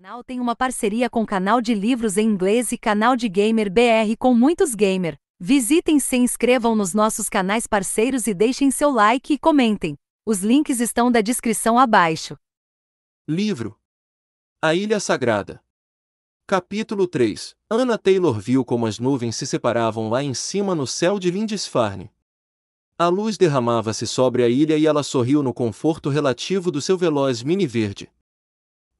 canal tem uma parceria com canal de livros em inglês e canal de gamer BR com muitos gamer. Visitem se inscrevam nos nossos canais parceiros e deixem seu like e comentem. Os links estão da descrição abaixo. Livro A Ilha Sagrada Capítulo 3 Anna Taylor viu como as nuvens se separavam lá em cima no céu de Lindisfarne. A luz derramava-se sobre a ilha e ela sorriu no conforto relativo do seu veloz mini verde.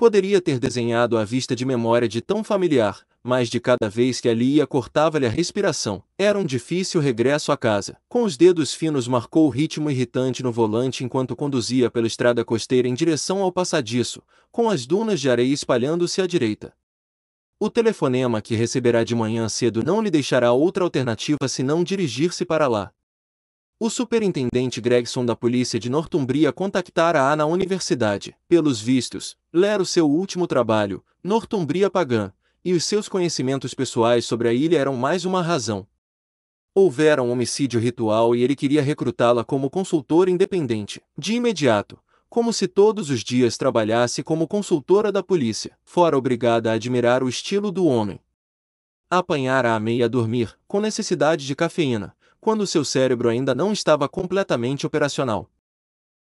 Poderia ter desenhado a vista de memória de tão familiar, mas de cada vez que ali ia cortava-lhe a respiração. Era um difícil regresso à casa. Com os dedos finos marcou o ritmo irritante no volante enquanto conduzia pela estrada costeira em direção ao passadiço, com as dunas de areia espalhando-se à direita. O telefonema que receberá de manhã cedo não lhe deixará outra alternativa senão dirigir-se para lá. O superintendente Gregson da polícia de Northumbria contactara-a na universidade. Pelos vistos, lera o seu último trabalho, Northumbria Pagã, e os seus conhecimentos pessoais sobre a ilha eram mais uma razão. Houvera um homicídio ritual e ele queria recrutá-la como consultora independente. De imediato, como se todos os dias trabalhasse como consultora da polícia, fora obrigada a admirar o estilo do homem. Apanhara a meia a dormir, com necessidade de cafeína, quando seu cérebro ainda não estava completamente operacional.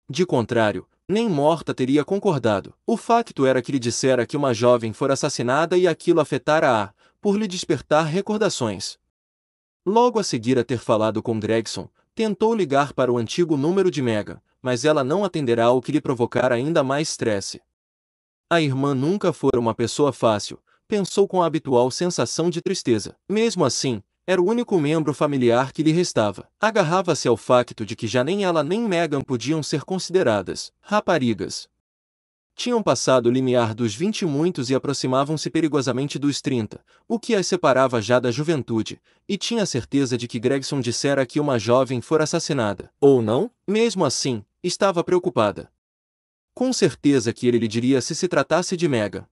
De contrário, nem morta teria concordado. O facto era que lhe dissera que uma jovem fora assassinada e aquilo afetara-a, por lhe despertar recordações. Logo a seguir a ter falado com Gregson, tentou ligar para o antigo número de Mega, mas ela não atenderá o que lhe provocar ainda mais estresse. A irmã nunca fora uma pessoa fácil, pensou com a habitual sensação de tristeza. Mesmo assim, era o único membro familiar que lhe restava. Agarrava-se ao facto de que já nem ela nem Meghan podiam ser consideradas raparigas. Tinham passado o limiar dos vinte e muitos e aproximavam-se perigosamente dos trinta, o que as separava já da juventude, e tinha certeza de que Gregson dissera que uma jovem fora assassinada. Ou não, mesmo assim, estava preocupada. Com certeza que ele lhe diria se se tratasse de Megan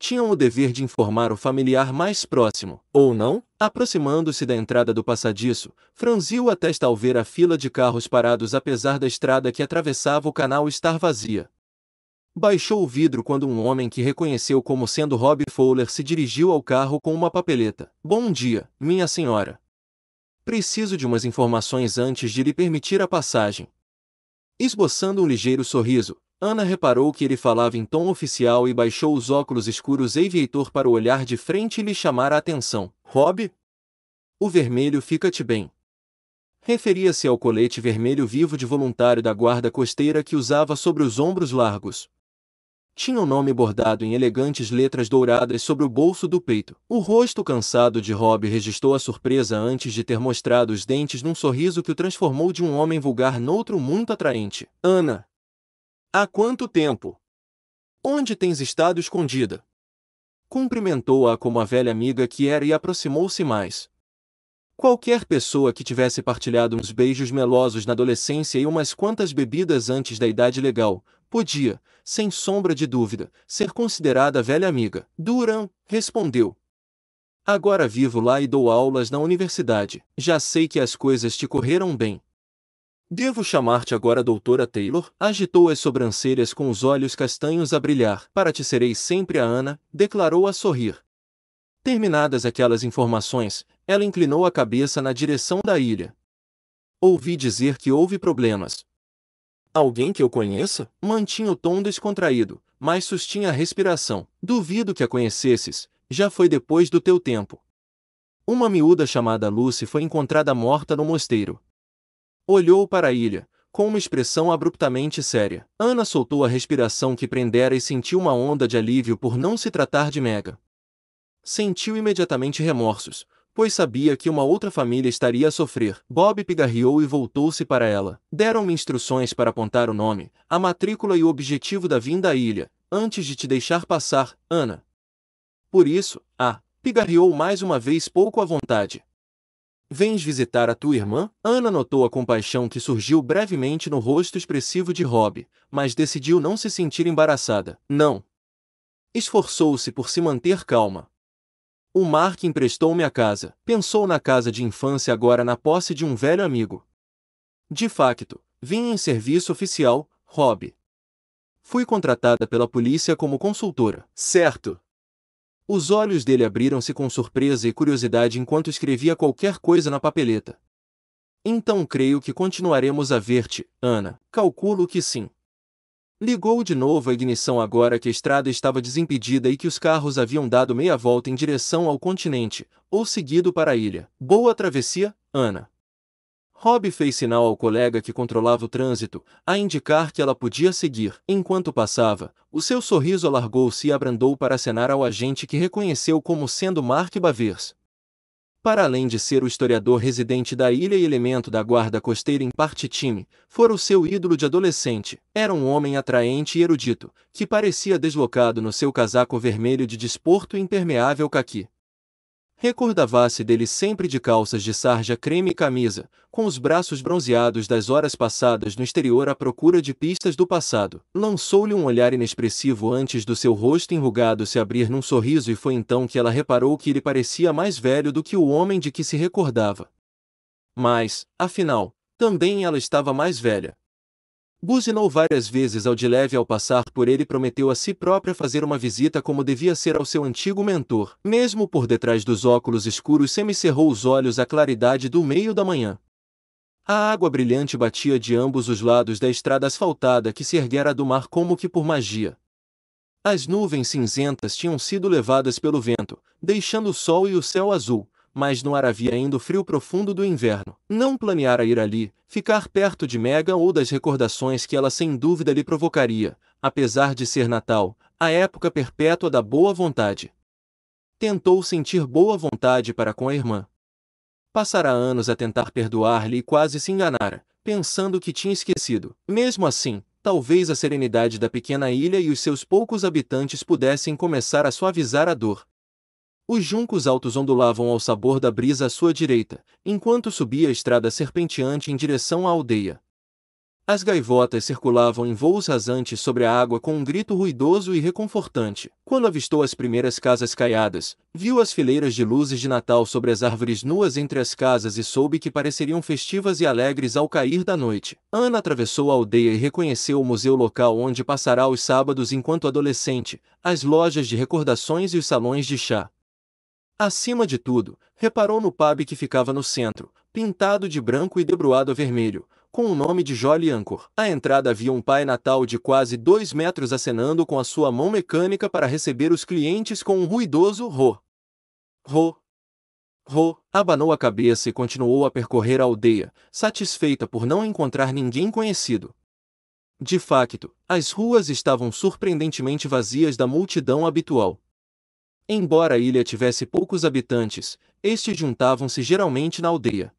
tinham o dever de informar o familiar mais próximo, ou não, aproximando-se da entrada do passadiço, franziu a testa ao ver a fila de carros parados apesar da estrada que atravessava o canal estar vazia. Baixou o vidro quando um homem que reconheceu como sendo Rob Fowler se dirigiu ao carro com uma papeleta. Bom dia, minha senhora. Preciso de umas informações antes de lhe permitir a passagem. Esboçando um ligeiro sorriso, Ana reparou que ele falava em tom oficial e baixou os óculos escuros Aviator para o olhar de frente e lhe chamar a atenção. Rob? O vermelho fica-te bem. Referia-se ao colete vermelho vivo de voluntário da guarda costeira que usava sobre os ombros largos. Tinha o um nome bordado em elegantes letras douradas sobre o bolso do peito. O rosto cansado de Rob registrou a surpresa antes de ter mostrado os dentes num sorriso que o transformou de um homem vulgar noutro muito atraente. Ana, Há quanto tempo? Onde tens estado escondida? Cumprimentou-a como a velha amiga que era e aproximou-se mais. Qualquer pessoa que tivesse partilhado uns beijos melosos na adolescência e umas quantas bebidas antes da idade legal, podia, sem sombra de dúvida, ser considerada velha amiga. Duran respondeu. Agora vivo lá e dou aulas na universidade. Já sei que as coisas te correram bem. Devo chamar-te agora doutora Taylor? Agitou as sobrancelhas com os olhos castanhos a brilhar. Para ti serei sempre a Ana, declarou a sorrir. Terminadas aquelas informações, ela inclinou a cabeça na direção da ilha. Ouvi dizer que houve problemas. Alguém que eu conheça? Mantinha o tom descontraído, mas sustinha a respiração. Duvido que a conhecesses, já foi depois do teu tempo. Uma miúda chamada Lucy foi encontrada morta no mosteiro, olhou para a ilha, com uma expressão abruptamente séria. Ana soltou a respiração que prendera e sentiu uma onda de alívio por não se tratar de Mega. Sentiu imediatamente remorsos, pois sabia que uma outra família estaria a sofrer. Bob pigarreou e voltou-se para ela. Deram-me instruções para apontar o nome, a matrícula e o objetivo da vinda à ilha, antes de te deixar passar, Ana. Por isso, a pigarreou mais uma vez pouco à vontade. Vens visitar a tua irmã? Ana notou a compaixão que surgiu brevemente no rosto expressivo de Rob, mas decidiu não se sentir embaraçada. Não. Esforçou-se por se manter calma. O Mark emprestou-me a casa. Pensou na casa de infância agora na posse de um velho amigo. De facto, vim em serviço oficial, Rob. Fui contratada pela polícia como consultora. Certo. Os olhos dele abriram-se com surpresa e curiosidade enquanto escrevia qualquer coisa na papeleta. Então creio que continuaremos a ver-te, Ana. Calculo que sim. Ligou de novo a ignição agora que a estrada estava desimpedida e que os carros haviam dado meia volta em direção ao continente, ou seguido para a ilha. Boa travessia, Ana. Rob fez sinal ao colega que controlava o trânsito, a indicar que ela podia seguir. Enquanto passava, o seu sorriso alargou-se e abrandou para acenar ao agente que reconheceu como sendo Mark Bavers. Para além de ser o historiador residente da ilha e elemento da guarda costeira em parte time, fora o seu ídolo de adolescente. Era um homem atraente e erudito, que parecia deslocado no seu casaco vermelho de desporto impermeável caqui. Recordava-se dele sempre de calças de sarja creme e camisa, com os braços bronzeados das horas passadas no exterior à procura de pistas do passado. Lançou-lhe um olhar inexpressivo antes do seu rosto enrugado se abrir num sorriso e foi então que ela reparou que ele parecia mais velho do que o homem de que se recordava. Mas, afinal, também ela estava mais velha, Buzinou várias vezes ao de leve ao passar por ele prometeu a si própria fazer uma visita como devia ser ao seu antigo mentor. Mesmo por detrás dos óculos escuros semicerrou os olhos à claridade do meio da manhã. A água brilhante batia de ambos os lados da estrada asfaltada que se erguera do mar como que por magia. As nuvens cinzentas tinham sido levadas pelo vento, deixando o sol e o céu azul mas no ar havia ainda o frio profundo do inverno. Não planeara ir ali, ficar perto de Megan ou das recordações que ela sem dúvida lhe provocaria, apesar de ser Natal, a época perpétua da boa vontade. Tentou sentir boa vontade para com a irmã. Passara anos a tentar perdoar-lhe e quase se enganara, pensando que tinha esquecido. Mesmo assim, talvez a serenidade da pequena ilha e os seus poucos habitantes pudessem começar a suavizar a dor. Os juncos altos ondulavam ao sabor da brisa à sua direita, enquanto subia a estrada serpenteante em direção à aldeia. As gaivotas circulavam em voos rasantes sobre a água com um grito ruidoso e reconfortante. Quando avistou as primeiras casas caiadas, viu as fileiras de luzes de Natal sobre as árvores nuas entre as casas e soube que pareceriam festivas e alegres ao cair da noite. Ana atravessou a aldeia e reconheceu o museu local onde passará os sábados enquanto adolescente, as lojas de recordações e os salões de chá. Acima de tudo, reparou no pub que ficava no centro, pintado de branco e debruado a vermelho, com o nome de Jolly Anchor. À entrada havia um pai natal de quase dois metros acenando com a sua mão mecânica para receber os clientes com um ruidoso ro. Ro. Ro abanou a cabeça e continuou a percorrer a aldeia, satisfeita por não encontrar ninguém conhecido. De facto, as ruas estavam surpreendentemente vazias da multidão habitual. Embora a ilha tivesse poucos habitantes, estes juntavam-se geralmente na aldeia.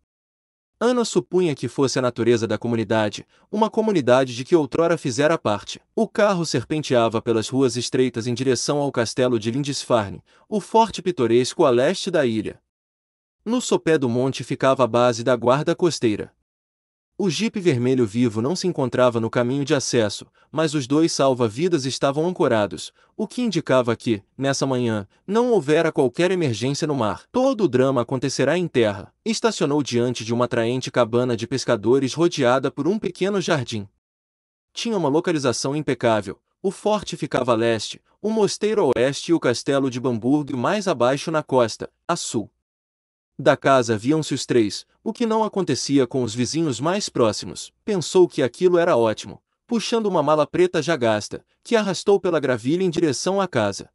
Ana supunha que fosse a natureza da comunidade, uma comunidade de que outrora fizera parte. O carro serpenteava pelas ruas estreitas em direção ao castelo de Lindisfarne, o forte pitoresco a leste da ilha. No sopé do monte ficava a base da guarda costeira. O jipe vermelho vivo não se encontrava no caminho de acesso, mas os dois salva-vidas estavam ancorados, o que indicava que, nessa manhã, não houvera qualquer emergência no mar. Todo o drama acontecerá em terra. Estacionou diante de uma atraente cabana de pescadores rodeada por um pequeno jardim. Tinha uma localização impecável. O forte ficava a leste, o mosteiro a oeste e o castelo de Bamburgo mais abaixo na costa, a sul. Da casa viam-se os três, o que não acontecia com os vizinhos mais próximos. Pensou que aquilo era ótimo, puxando uma mala preta já gasta, que arrastou pela gravilha em direção à casa.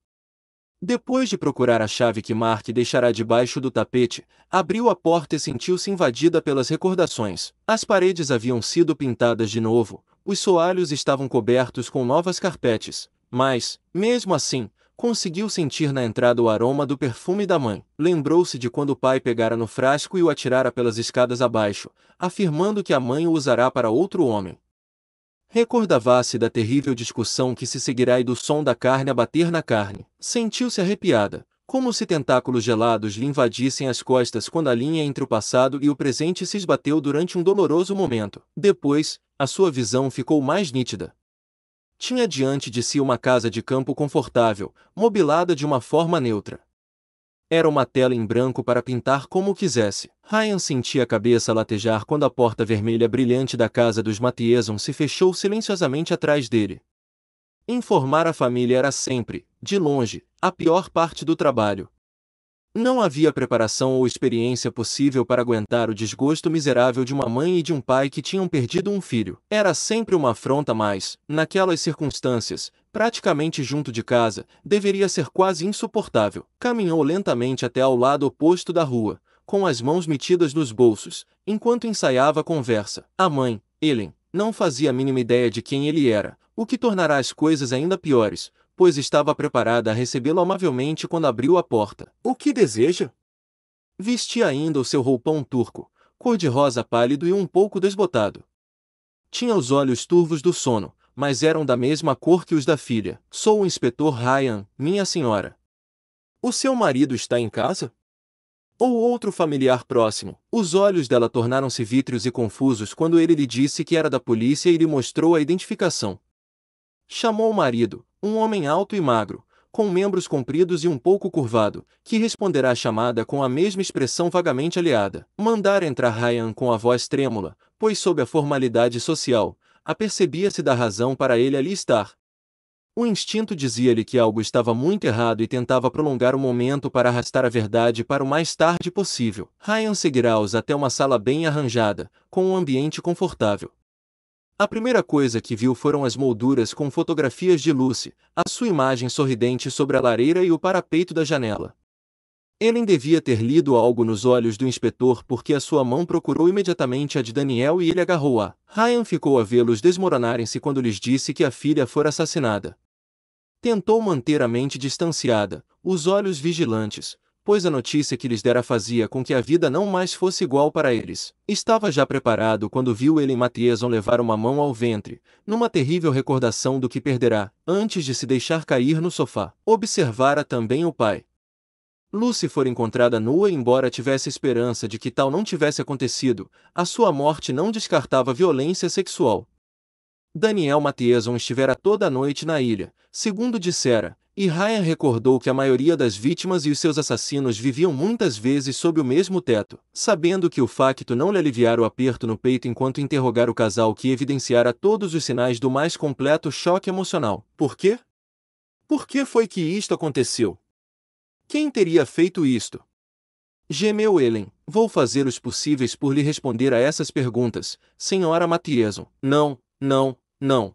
Depois de procurar a chave que Mark deixará debaixo do tapete, abriu a porta e sentiu-se invadida pelas recordações. As paredes haviam sido pintadas de novo, os soalhos estavam cobertos com novas carpetes, mas, mesmo assim, conseguiu sentir na entrada o aroma do perfume da mãe. Lembrou-se de quando o pai pegara no frasco e o atirara pelas escadas abaixo, afirmando que a mãe o usará para outro homem. Recordava-se da terrível discussão que se seguirá e do som da carne a bater na carne. Sentiu-se arrepiada, como se tentáculos gelados lhe invadissem as costas quando a linha entre o passado e o presente se esbateu durante um doloroso momento. Depois, a sua visão ficou mais nítida. Tinha diante de si uma casa de campo confortável, mobilada de uma forma neutra. Era uma tela em branco para pintar como quisesse. Ryan sentia a cabeça latejar quando a porta vermelha brilhante da casa dos Matieson se fechou silenciosamente atrás dele. Informar a família era sempre, de longe, a pior parte do trabalho, não havia preparação ou experiência possível para aguentar o desgosto miserável de uma mãe e de um pai que tinham perdido um filho. Era sempre uma afronta, mas, naquelas circunstâncias, praticamente junto de casa, deveria ser quase insuportável. Caminhou lentamente até ao lado oposto da rua, com as mãos metidas nos bolsos, enquanto ensaiava a conversa. A mãe, Ellen, não fazia a mínima ideia de quem ele era, o que tornará as coisas ainda piores, pois estava preparada a recebê-lo amavelmente quando abriu a porta. O que deseja? Vestia ainda o seu roupão turco, cor-de-rosa pálido e um pouco desbotado. Tinha os olhos turvos do sono, mas eram da mesma cor que os da filha. Sou o inspetor Ryan, minha senhora. O seu marido está em casa? Ou outro familiar próximo. Os olhos dela tornaram-se vítreos e confusos quando ele lhe disse que era da polícia e lhe mostrou a identificação. Chamou o marido, um homem alto e magro, com membros compridos e um pouco curvado, que responderá à chamada com a mesma expressão vagamente aliada. Mandar entrar Ryan com a voz trêmula, pois sob a formalidade social, apercebia-se da razão para ele ali estar. O instinto dizia-lhe que algo estava muito errado e tentava prolongar o momento para arrastar a verdade para o mais tarde possível. Ryan seguirá-os até uma sala bem arranjada, com um ambiente confortável. A primeira coisa que viu foram as molduras com fotografias de Lucy, a sua imagem sorridente sobre a lareira e o parapeito da janela. Ellen devia ter lido algo nos olhos do inspetor porque a sua mão procurou imediatamente a de Daniel e ele agarrou-a. Ryan ficou a vê-los desmoronarem-se quando lhes disse que a filha fora assassinada. Tentou manter a mente distanciada, os olhos vigilantes, pois a notícia que lhes dera fazia com que a vida não mais fosse igual para eles. Estava já preparado quando viu ele e Matheuson levar uma mão ao ventre, numa terrível recordação do que perderá, antes de se deixar cair no sofá. Observara também o pai. Lucy for encontrada nua embora tivesse esperança de que tal não tivesse acontecido, a sua morte não descartava violência sexual. Daniel Matheuson estivera toda a noite na ilha, segundo dissera, e Ryan recordou que a maioria das vítimas e os seus assassinos viviam muitas vezes sob o mesmo teto, sabendo que o facto não lhe aliviar o aperto no peito enquanto interrogar o casal que evidenciara todos os sinais do mais completo choque emocional. Por quê? Por que foi que isto aconteceu? Quem teria feito isto? Gemeu Ellen. Vou fazer os possíveis por lhe responder a essas perguntas, senhora Matieson. Não, não, não.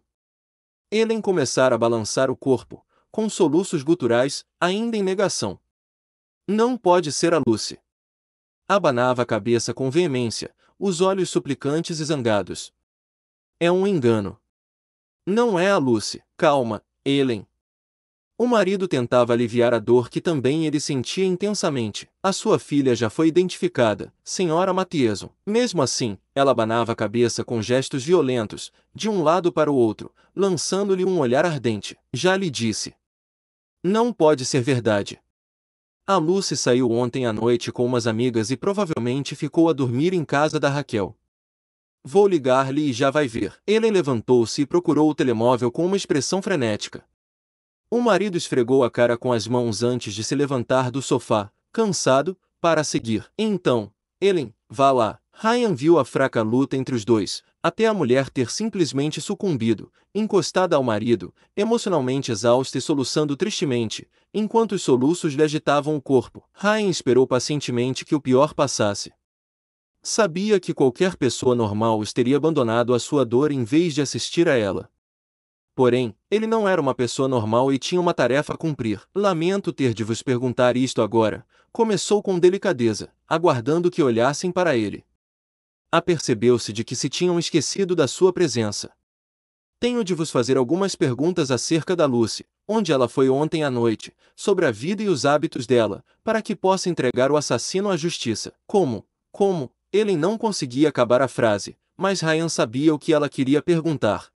Ellen começara a balançar o corpo, com soluços guturais, ainda em negação. Não pode ser a Lucy. Abanava a cabeça com veemência, os olhos suplicantes e zangados. É um engano. Não é a Lucy, calma, Helen. O marido tentava aliviar a dor que também ele sentia intensamente. A sua filha já foi identificada, senhora Matieson. Mesmo assim, ela abanava a cabeça com gestos violentos, de um lado para o outro, lançando-lhe um olhar ardente. Já lhe disse. Não pode ser verdade. A Lucy saiu ontem à noite com umas amigas e provavelmente ficou a dormir em casa da Raquel. Vou ligar-lhe e já vai ver. Ele levantou-se e procurou o telemóvel com uma expressão frenética. O marido esfregou a cara com as mãos antes de se levantar do sofá, cansado, para seguir. Então, Ellen, vá lá. Ryan viu a fraca luta entre os dois, até a mulher ter simplesmente sucumbido, encostada ao marido, emocionalmente exausta e soluçando tristemente, enquanto os soluços lhe agitavam o corpo. Ryan esperou pacientemente que o pior passasse. Sabia que qualquer pessoa normal os teria abandonado à sua dor em vez de assistir a ela. Porém, ele não era uma pessoa normal e tinha uma tarefa a cumprir. Lamento ter de vos perguntar isto agora. Começou com delicadeza, aguardando que olhassem para ele apercebeu-se de que se tinham esquecido da sua presença. Tenho de vos fazer algumas perguntas acerca da Lucy, onde ela foi ontem à noite, sobre a vida e os hábitos dela, para que possa entregar o assassino à justiça. Como? Como? Ele não conseguia acabar a frase, mas Ryan sabia o que ela queria perguntar.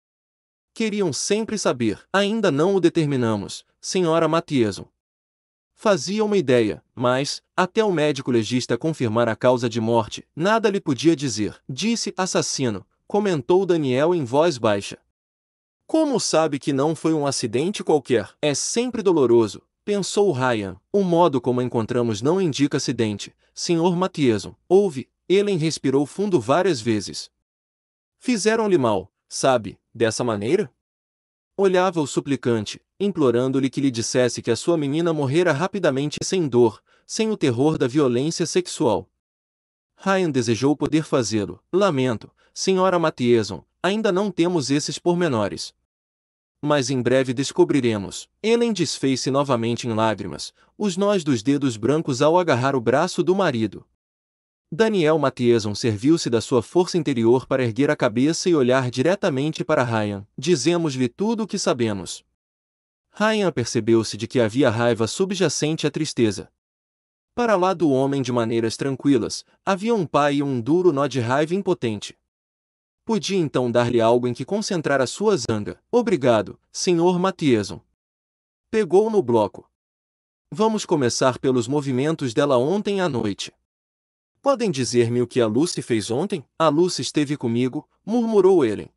Queriam sempre saber. Ainda não o determinamos, senhora Matieson. Fazia uma ideia, mas, até o médico legista confirmar a causa de morte, nada lhe podia dizer. Disse assassino, comentou Daniel em voz baixa. Como sabe que não foi um acidente qualquer? É sempre doloroso, pensou Ryan. O modo como encontramos não indica acidente, Sr. Matheson. Ouve, Ellen respirou fundo várias vezes. Fizeram-lhe mal, sabe, dessa maneira? Olhava o suplicante, implorando-lhe que lhe dissesse que a sua menina morrera rapidamente sem dor, sem o terror da violência sexual. Ryan desejou poder fazê-lo. Lamento, senhora Matieson, ainda não temos esses pormenores. Mas em breve descobriremos. Ellen desfez-se novamente em lágrimas, os nós dos dedos brancos ao agarrar o braço do marido. Daniel Matieson serviu-se da sua força interior para erguer a cabeça e olhar diretamente para Ryan. Dizemos-lhe tudo o que sabemos. Ryan percebeu-se de que havia raiva subjacente à tristeza. Para lá do homem de maneiras tranquilas, havia um pai e um duro nó de raiva impotente. Podia então dar-lhe algo em que concentrar a sua zanga. Obrigado, Sr. Matieson. Pegou no bloco. Vamos começar pelos movimentos dela ontem à noite. Podem dizer-me o que a Lucy fez ontem? A Lucy esteve comigo, murmurou ele.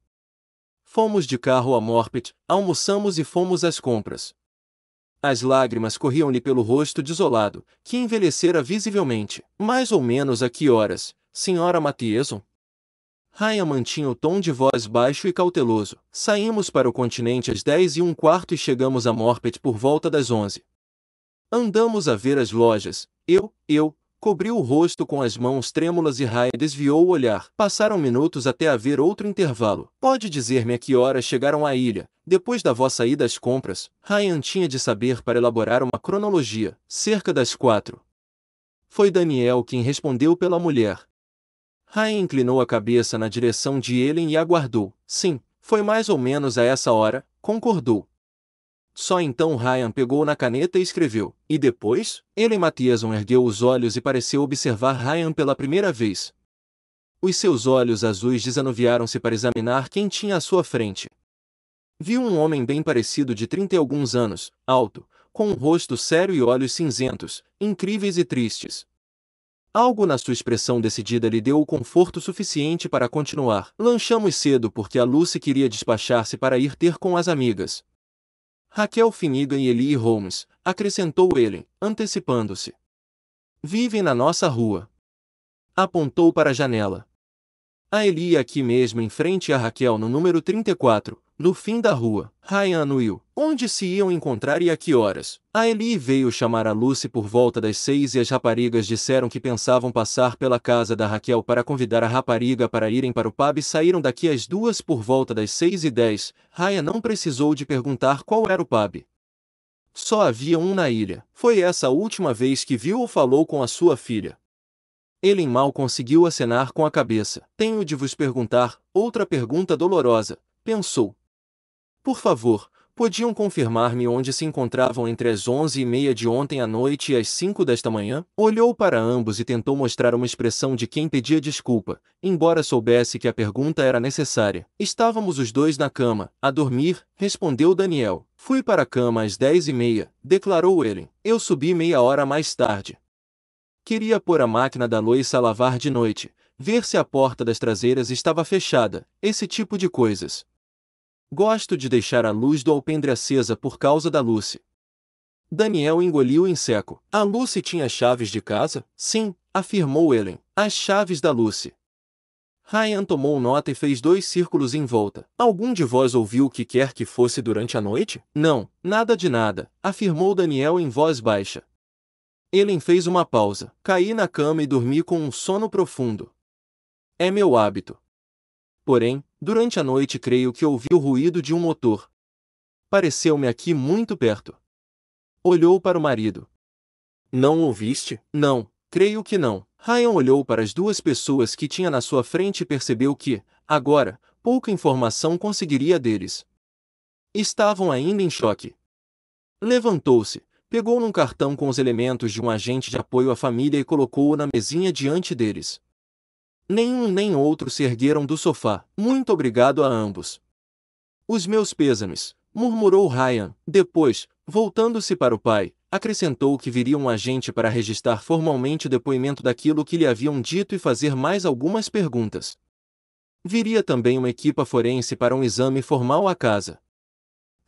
Fomos de carro a Morpet, almoçamos e fomos às compras. As lágrimas corriam-lhe pelo rosto desolado, que envelhecera visivelmente. Mais ou menos a que horas, senhora Matieson? Ryan mantinha o tom de voz baixo e cauteloso. Saímos para o continente às dez e um quarto e chegamos a Morpet por volta das onze. Andamos a ver as lojas, eu, eu, cobriu o rosto com as mãos trêmulas e Raia desviou o olhar. Passaram minutos até haver outro intervalo. Pode dizer-me a que horas chegaram à ilha? Depois da vossa ida às compras, Ryan tinha de saber para elaborar uma cronologia. Cerca das quatro. Foi Daniel quem respondeu pela mulher. Ryan inclinou a cabeça na direção de Ellen e aguardou. Sim, foi mais ou menos a essa hora, concordou. Só então Ryan pegou na caneta e escreveu, e depois, ele e Mathiason ergueu os olhos e pareceu observar Ryan pela primeira vez. Os seus olhos azuis desanuviaram-se para examinar quem tinha à sua frente. Viu um homem bem parecido de trinta e alguns anos, alto, com um rosto sério e olhos cinzentos, incríveis e tristes. Algo na sua expressão decidida lhe deu o conforto suficiente para continuar. Lanchamos cedo porque a Lucy queria despachar-se para ir ter com as amigas. Raquel Finiga e Eli Holmes, acrescentou ele, antecipando-se. Vivem na nossa rua. Apontou para a janela. A Eli aqui mesmo em frente a Raquel no número 34, no fim da rua, Ryan Will, onde se iam encontrar e a que horas? A Eli veio chamar a Lucy por volta das seis e as raparigas disseram que pensavam passar pela casa da Raquel para convidar a rapariga para irem para o pub e saíram daqui às duas por volta das seis e dez. Ryan não precisou de perguntar qual era o pub. Só havia um na ilha. Foi essa a última vez que viu ou falou com a sua filha. Ele mal conseguiu acenar com a cabeça. Tenho de vos perguntar, outra pergunta dolorosa. Pensou, por favor, podiam confirmar-me onde se encontravam entre as onze e meia de ontem à noite e as cinco desta manhã? Olhou para ambos e tentou mostrar uma expressão de quem pedia desculpa, embora soubesse que a pergunta era necessária. Estávamos os dois na cama, a dormir, respondeu Daniel. Fui para a cama às dez e meia, declarou ele. Eu subi meia hora mais tarde. Queria pôr a máquina da loiça a lavar de noite, ver se a porta das traseiras estava fechada, esse tipo de coisas. Gosto de deixar a luz do alpendre acesa por causa da Lucy. Daniel engoliu em seco. A Lucy tinha chaves de casa? Sim, afirmou Ellen. As chaves da Lucy. Ryan tomou nota e fez dois círculos em volta. Algum de vós ouviu o que quer que fosse durante a noite? Não, nada de nada, afirmou Daniel em voz baixa. Ellen fez uma pausa. Caí na cama e dormi com um sono profundo. É meu hábito. Porém, durante a noite creio que ouvi o ruído de um motor. Pareceu-me aqui muito perto. Olhou para o marido. Não ouviste? Não, creio que não. Ryan olhou para as duas pessoas que tinha na sua frente e percebeu que, agora, pouca informação conseguiria deles. Estavam ainda em choque. Levantou-se, pegou num cartão com os elementos de um agente de apoio à família e colocou-o na mesinha diante deles. Nenhum nem outro se ergueram do sofá. Muito obrigado a ambos. Os meus pêsames, murmurou Ryan. Depois, voltando-se para o pai, acrescentou que viria um agente para registrar formalmente o depoimento daquilo que lhe haviam dito e fazer mais algumas perguntas. Viria também uma equipa forense para um exame formal à casa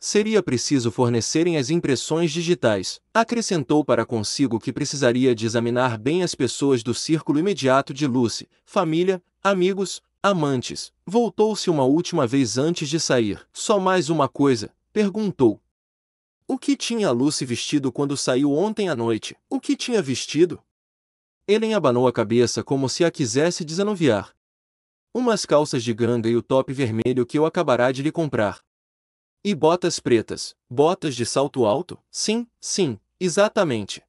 seria preciso fornecerem as impressões digitais. Acrescentou para consigo que precisaria de examinar bem as pessoas do círculo imediato de Lucy, família, amigos, amantes. Voltou-se uma última vez antes de sair. Só mais uma coisa, perguntou. O que tinha Lucy vestido quando saiu ontem à noite? O que tinha vestido? Ellen abanou a cabeça como se a quisesse desanuviar. Umas calças de ganga e o top vermelho que eu acabará de lhe comprar. E botas pretas, botas de salto alto? Sim, sim, exatamente.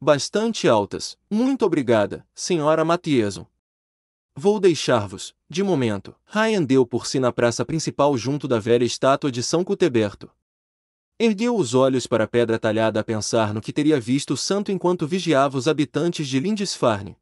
Bastante altas, muito obrigada, senhora Matieson. Vou deixar-vos, de momento. Ryan deu por si na praça principal junto da velha estátua de São Cuteberto. Ergueu os olhos para a pedra talhada a pensar no que teria visto o santo enquanto vigiava os habitantes de Lindisfarne,